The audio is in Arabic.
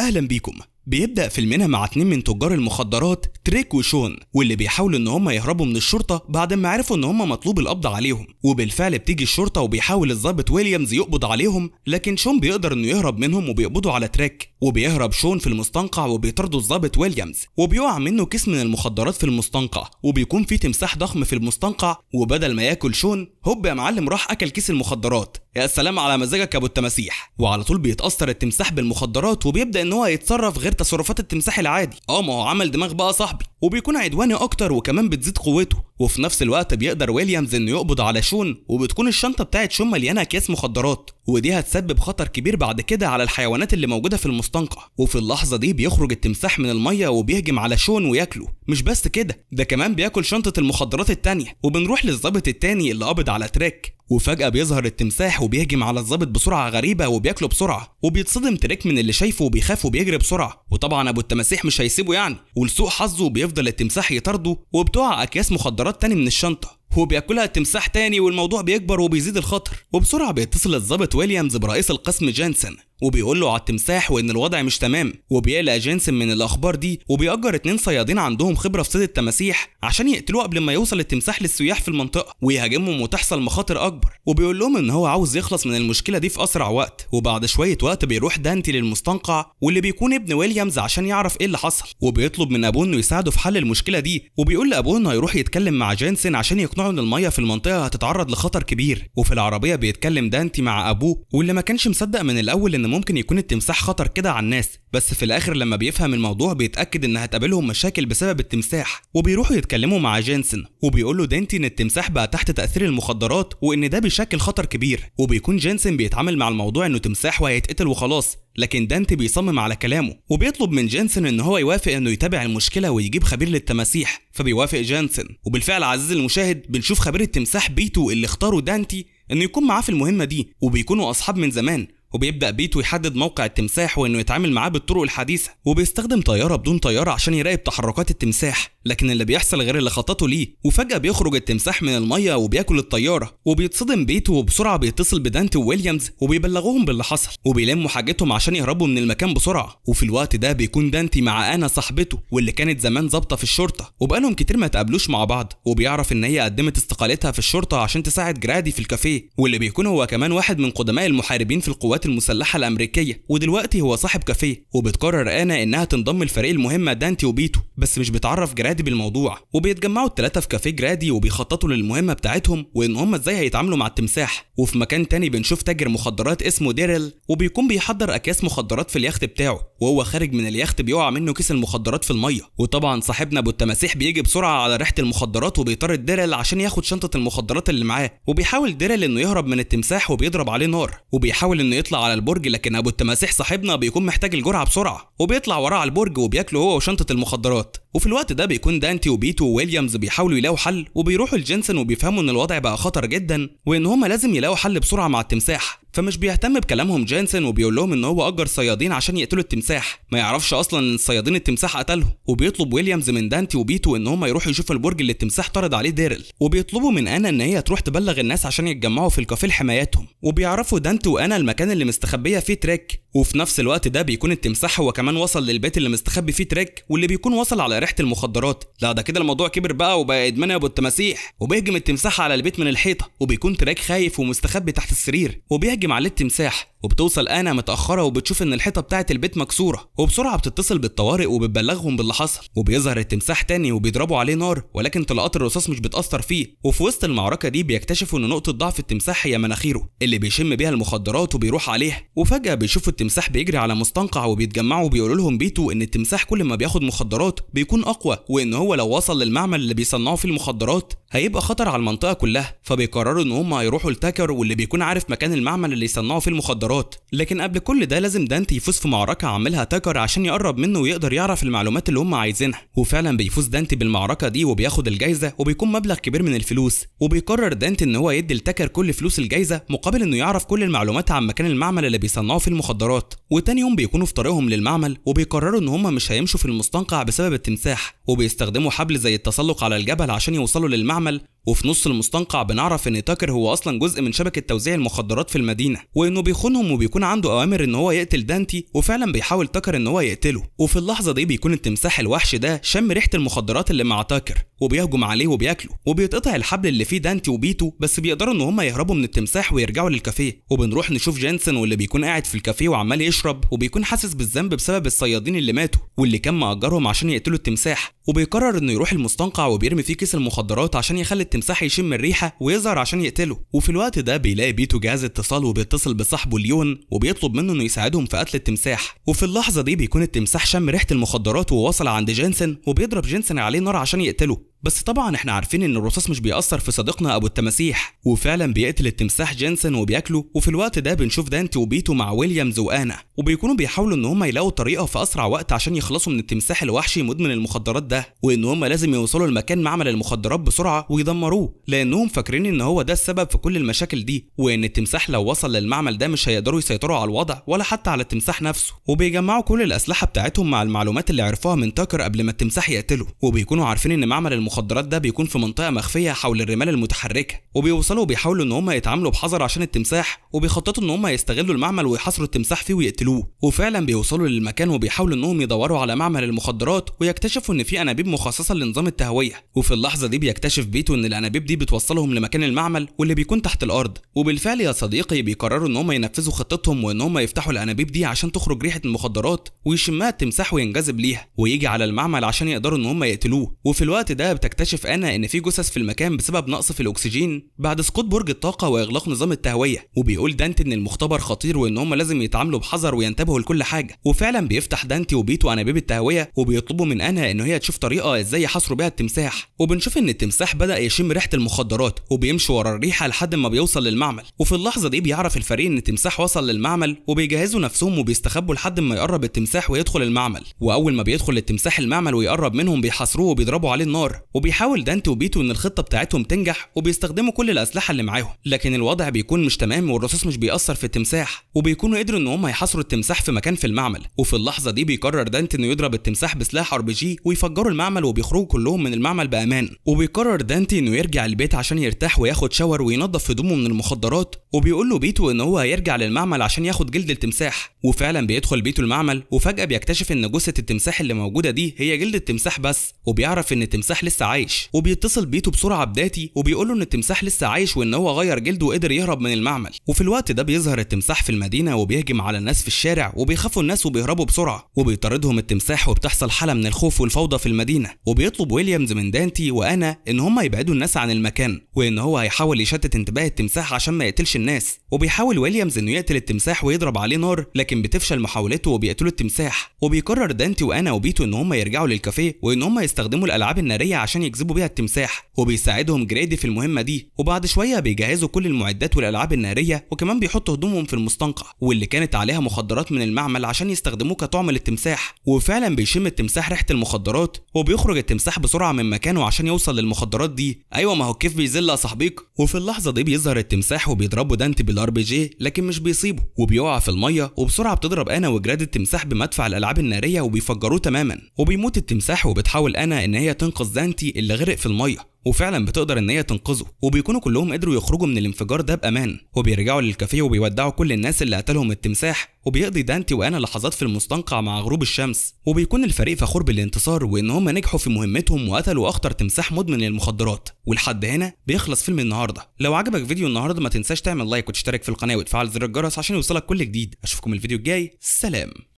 أهلا بكم بيبدأ فيلمنا مع اتنين من تجار المخدرات تريك وشون واللي بيحاولوا ان هم يهربوا من الشرطة بعد ما عرفوا ان هم مطلوب القبض عليهم وبالفعل بتيجي الشرطة وبيحاول الضابط ويليامز يقبض عليهم لكن شون بيقدر انه يهرب منهم وبيقبضوا على تريك وبيهرب شون في المستنقع وبيطردوا الضابط ويليامز وبيقع منه كيس من المخدرات في المستنقع وبيكون في تمساح ضخم في المستنقع وبدل ما ياكل شون هوب يا معلم راح اكل كيس المخدرات يا سلام على مزاجك يا ابو التماسيح وعلى طول بيتاثر التمساح بالمخدرات وبيبدا ان هو يتصرف غير تصرفات التمساح العادي اه ما هو عمل دماغ بقى صاحبي وبيكون عدواني اكتر وكمان بتزيد قوته وفي نفس الوقت بيقدر ويليامز انه يقبض على شون وبتكون الشنطه بتاعت شون مليانه اكياس مخدرات ودي هتسبب خطر كبير بعد كده على الحيوانات اللي موجوده في المستنقع وفي اللحظه دي بيخرج التمساح من الميه وبيهجم على شون وياكله مش بس كده ده كمان بياكل شنطه المخدرات التانية وبنروح للظابط التاني اللي قبض على تريك وفجأة بيظهر التمساح وبيهجم على الظابط بسرعة غريبة وبياكله بسرعة وبيتصدم تريك من اللي شايفه وبيخاف وبيجري بسرعة وطبعا أبو التماسيح مش هيسيبه يعني ولسوء حظه بيفضل بيفضل التمساح يطارده وبتقع اكياس مخدرات تاني من الشنطه هو بياكلها التمساح تاني والموضوع بيكبر وبيزيد الخطر وبسرعه بيتصل الضابط ويليامز برئيس القسم جانسون وبيقول له على التمساح وان الوضع مش تمام وبيقلق جينسن من الاخبار دي وبيأجر اتنين صيادين عندهم خبره في صيد التماسيح عشان يقتلوه قبل ما يوصل التمساح للسياح في المنطقه ويهاجمهم وتحصل مخاطر اكبر وبيقول لهم ان هو عاوز يخلص من المشكله دي في اسرع وقت وبعد شويه وقت بيروح دانتي للمستنقع واللي بيكون ابن ويليامز عشان يعرف ايه اللي حصل وبيطلب من ابوه انه يساعده في حل المشكله دي وبيقول لابوه انه هيروح يتكلم مع جينسن عشان يقنعه ان الميه في المنطقه هتتعرض لخطر كبير وفي العربيه بيتكلم دانتي مع ابوه واللي ما كانش مصدق من الاول ان ممكن يكون التمساح خطر كده على الناس بس في الاخر لما بيفهم الموضوع بيتاكد ان هتقابلهم مشاكل بسبب التمساح وبيروحوا يتكلموا مع جينسن وبيقول له دينتي ان التمساح بقى تحت تاثير المخدرات وان ده بيشكل خطر كبير وبيكون جينسن بيتعامل مع الموضوع انه تمساح وهيتقتل وخلاص لكن دانتي بيصمم على كلامه وبيطلب من جينسن ان هو يوافق انه يتابع المشكله ويجيب خبير للتماسيح فبيوافق جينسن وبالفعل عزيزي المشاهد بنشوف خبير التمساح بيتو اللي اختاره دانتي انه يكون معاه في المهمه دي وبيكونوا اصحاب من زمان وبيبدا بيتو يحدد موقع التمساح وانه يتعامل معاه بالطرق الحديثه وبيستخدم طياره بدون طياره عشان يراقب تحركات التمساح لكن اللي بيحصل غير اللي خططه ليه وفجاه بيخرج التمساح من الميه وبياكل الطياره وبيتصدم بيتو وبسرعه بيتصل بدانتي وويليامز وبيبلغوهم باللي حصل وبيلموا حاجتهم عشان يهربوا من المكان بسرعه وفي الوقت ده بيكون دانتي مع انا صاحبته واللي كانت زمان ظابطه في الشرطه وبقالهم كتير ما تقابلوش مع بعض وبيعرف ان هي قدمت استقالتها في الشرطه عشان تساعد جرادي في الكافيه واللي بيكون هو كمان واحد من قدماء المحاربين في القوات القوات المسلحة الأمريكية ودلوقتي هو صاحب كافيه وبتقرر أنا إنها تنضم لفريق المهمة دانتي وبيتو بس مش بتعرف جرادي بالموضوع وبيتجمعوا الثلاثة في كافيه جرادي وبيخططوا للمهمة بتاعتهم وإن هم إزاي هيتعاملوا مع التمساح وفي مكان تاني بنشوف تاجر مخدرات اسمه ديريل وبيكون بيحضر أكياس مخدرات في اليخت بتاعه وهو خارج من اليخت بيقع منه كيس المخدرات في المية وطبعا صاحبنا أبو التماسيح بيجي بسرعة على ريحة المخدرات وبيطرد ديريل عشان ياخد شنطة المخدرات اللي معاه وبيحاول ديريل إنه يهرب من التمساح وبيضرب عليه نار وبيحاول إنه يطلع بيطلع على البرج لكن ابو التماسيح صاحبنا بيكون محتاج الجرعه بسرعه وبيطلع وراه على البرج وبياكله هو وشنطه المخدرات وفي الوقت ده بيكون دانتي وبيتو وويليامز بيحاولوا يلاقوا حل وبيروحوا لجينسون وبيفهموا ان الوضع بقى خطر جدا وان هما لازم يلاقوا حل بسرعه مع التمساح فمش بيهتم بكلامهم جانسن وبيقول لهم ان هو اجر صيادين عشان يقتلوا التمساح ما يعرفش اصلا ان صيادين التمساح قتلهم وبيطلب ويليامز من دانتي وبيتو ان هم يروحوا يشوفوا البرج اللي التمساح طرد عليه ديرل وبيطلبوا من انا ان هي تروح تبلغ الناس عشان يتجمعوا في الكافيه لحمايتهم وبيعرفوا دانتي وانا المكان اللي مستخبيه فيه تريك وفي نفس الوقت ده بيكون التمساح هو كمان وصل للبيت اللي مستخبي فيه تريك واللي بيكون وصل على ريحه المخدرات لا ده كده الموضوع كبر بقى وبقى ادمان يا ابو التماسيح وبيهجم التمساح على البيت من الحيطه وبيكون تراك خايف ومستخبي تحت السرير وبيهجم عليه التمساح وبتوصل انا متاخره وبتشوف ان الحيطه بتاعه البيت مكسوره وبسرعه بتتصل بالطوارئ وبتبلغهم باللي حصل وبيظهر التمساح تاني وبيضربوا عليه نار ولكن طلقات الرصاص مش بتاثر فيه وفي وسط المعركه دي بيكتشفوا ان نقطه ضعف التمساح هي مناخيره اللي بيشم بيها المخدرات وبيروح عليها وفجاه بيشوفوا التمساح بيجري على مستنقع وبيتجمعوا وبيقولوا لهم بيتو ان التمساح كل ما بياخد مخدرات بيكون هيكون اقوى وان هو لو وصل للمعمل اللي بيصنعوا فيه المخدرات هيبقى خطر على المنطقه كلها فبيقرروا ان هم هيروحوا لتاكر واللي بيكون عارف مكان المعمل اللي يصنعوا فيه المخدرات لكن قبل كل ده لازم دانت يفوز في معركه عاملها تاكر عشان يقرب منه ويقدر يعرف المعلومات اللي هم عايزينها وفعلا بيفوز دانتي بالمعركه دي وبياخد الجايزه وبيكون مبلغ كبير من الفلوس وبيقرر دانت ان هو يدي لتاكر كل فلوس الجايزه مقابل انه يعرف كل المعلومات عن مكان المعمل اللي بيصنعوا فيه المخدرات وتاني يوم بيكونوا في طريقهم للمعمل وبيقرروا ان هم مش هيمشوا في المستنقع بسبب التمثال التمساح وبيستخدموا حبل زي التسلق على الجبل عشان يوصلوا للمعمل وفي نص المستنقع بنعرف ان تاكر هو اصلا جزء من شبكه توزيع المخدرات في المدينه وانه بيخونهم وبيكون عنده اوامر ان هو يقتل دانتي وفعلا بيحاول تاكر ان هو يقتله وفي اللحظه دي بيكون التمساح الوحش ده شم ريحه المخدرات اللي مع تاكر وبيهجم عليه وبياكله وبيتقطع الحبل اللي فيه دانتي وبيتو بس بيقدروا ان هم يهربوا من التمساح ويرجعوا للكافيه وبنروح نشوف جينسون واللي بيكون قاعد في الكافيه وعمال يشرب وبيكون حاسس بالذنب بسبب الصيادين اللي ماتوا واللي كان مأجرهم عشان يقتلوا التمساح وبيقرر انه يروح المستنقع وبيرمي فيه كيس المخدرات عشان يخلي التمساح يشم الريحه ويظهر عشان يقتله وفي الوقت ده بيلاقي بيتو جهاز اتصال وبيتصل بصاحبه ليون وبيطلب منه انه يساعدهم في قتل التمساح وفي اللحظه دي بيكون التمساح شم ريحه المخدرات ووصل عند جينسن وبيضرب جينسن عليه نار عشان يقتله بس طبعا احنا عارفين ان الرصاص مش بيأثر في صديقنا ابو التماسيح وفعلا بيقتل التمساح جينسون وبياكله وفي الوقت ده بنشوف دانتي وبيتو مع ويليامز وانا وبيكونوا بيحاولوا ان هم يلاقوا طريقه في اسرع وقت عشان يخلصوا من التمساح الوحشي مدمن المخدرات ده وان هم لازم يوصلوا لمكان معمل المخدرات بسرعه ويدمروه لانهم فاكرين ان هو ده السبب في كل المشاكل دي وان التمساح لو وصل للمعمل ده مش هيقدروا يسيطروا على الوضع ولا حتى على التمساح نفسه وبيجمعوا كل الاسلحه بتاعتهم مع المعلومات اللي عرفوها من تاكر قبل ما التمساح يقتله وبيكونوا عارفين ان معمل المخدرات المخدرات ده بيكون في منطقه مخفيه حول الرمال المتحركه وبيوصلوا بيحاولوا ان هم يتعاملوا بحذر عشان التمساح وبيخططوا ان هم يستغلوا المعمل ويحاصروا التمساح فيه ويقتلوه وفعلا بيوصلوا للمكان وبيحاولوا انهم يدوروا على معمل المخدرات ويكتشفوا ان في انابيب مخصصه لنظام التهويه وفي اللحظه دي بيكتشف بيتو ان الانابيب دي بتوصلهم لمكان المعمل واللي بيكون تحت الارض وبالفعل يا صديقي بيقرروا ان هم ينفذوا خطتهم وان هم يفتحوا الانابيب دي عشان تخرج ريحه المخدرات ويشمها التمساح وينجذب ليها ويجي على المعمل عشان يقدروا ان هم يقتلوه وفي الوقت ده بتكتشف انا ان في جثث في المكان بسبب نقص في الاكسجين بعد سقوط برج الطاقه واغلاق نظام التهويه وبيقول دانتي ان المختبر خطير وان هم لازم يتعاملوا بحذر وينتبهوا لكل حاجه وفعلا بيفتح دانتي وبيتو انابيب التهويه وبيطلبوا من انا ان هي تشوف طريقه ازاي يحاصروا بيها التمساح وبنشوف ان التمساح بدا يشم ريحه المخدرات وبيمشي ورا الريحه لحد ما بيوصل للمعمل وفي اللحظه دي بيعرف الفريق ان التمساح وصل للمعمل وبيجهزوا نفسهم وبيستخبوا لحد ما يقرب التمساح ويدخل المعمل واول ما بيدخل التمساح المعمل ويقرب منهم بيحاصروه وبيضربوا عليه النار وبيحاول دانتي وبيتو ان الخطه بتاعتهم تنجح وبيستخدموا كل الاسلحه اللي معاهم لكن الوضع بيكون مش تمام والرصاص مش بيأثر في التمساح وبيكونوا قدروا ان هم يحاصروا التمساح في مكان في المعمل وفي اللحظه دي بيقرر دانتي انه يضرب التمساح بسلاح ار بي جي ويفجروا المعمل وبيخرجوا كلهم من المعمل بامان وبيقرر دانتي انه يرجع البيت عشان يرتاح وياخد شاور وينظف هدومه من المخدرات وبيقول له بيتو ان هو هيرجع للمعمل عشان ياخد جلد التمساح وفعلا بيدخل بيتو المعمل وفجاه بيكتشف ان جثه التمساح اللي موجوده دي هي جلد التمساح بس وبيعرف ان التمساح لسه عايش وبيتصل بيتو بسرعه بداتي وبيقول له ان التمساح لسه عايش وان هو غير جلده وقدر يهرب من المعمل وفي الوقت ده بيظهر التمساح في المدينه وبيهجم على الناس في الشارع وبيخافوا الناس وبيهربوا بسرعه وبيطاردهم التمساح وبتحصل حاله من الخوف والفوضى في المدينه وبيطلب ويليامز من دانتي وانا ان هم يبعدوا الناس عن المكان وان هو هيحاول يشتت انتباه التمساح عشان ما يقتلش الناس وبيحاول ويليامز انه يقتل التمساح ويضرب عليه نار لكن بتفشل محاولته وبيقتلوا التمساح وبيقرر دانتي وانا وبيتو ان هم يرجعوا للكافيه وان هم يستخدموا الالعاب الناريه عشان يجذبوا بيها التمساح وبيساعدهم جرادي في المهمه دي وبعد شويه بيجهزوا كل المعدات والالعاب الناريه وكمان بيحطوا هدومهم في المستنقع واللي كانت عليها مخدرات من المعمل عشان يستخدموه كطعم للتمساح وفعلا بيشم التمساح ريحه المخدرات وبيخرج التمساح بسرعه من مكانه عشان يوصل للمخدرات دي ايوه ما هو كيف بيذل يا صاحبيك وفي اللحظه دي بيظهر التمساح وبيضربه بيضربوا دانتي بالار بي جي لكن مش بيصيبه وبيقع في الميه وبسرعه بتضرب انا وجراد التمساح بمدفع الالعاب الناريه وبيفجروه تماما وبيموت التمساح وبتحاول انا ان هي تنقذ دانتي اللي غرق في الميه وفعلا بتقدر ان هي تنقذه وبيكونوا كلهم قدروا يخرجوا من الانفجار ده بامان وبيرجعوا للكافيه وبيودعوا كل الناس اللي قتلهم التمساح وبيقضي دانتي وانا لحظات في المستنقع مع غروب الشمس وبيكون الفريق فخور بالانتصار وان هم نجحوا في مهمتهم وقتلوا اخطر تمساح مدمن للمخدرات ولحد هنا بيخلص فيلم النهارده لو عجبك فيديو النهارده ما تنساش تعمل لايك وتشترك في القناه وتفعل زر الجرس عشان يوصلك كل جديد اشوفكم الفيديو الجاي سلام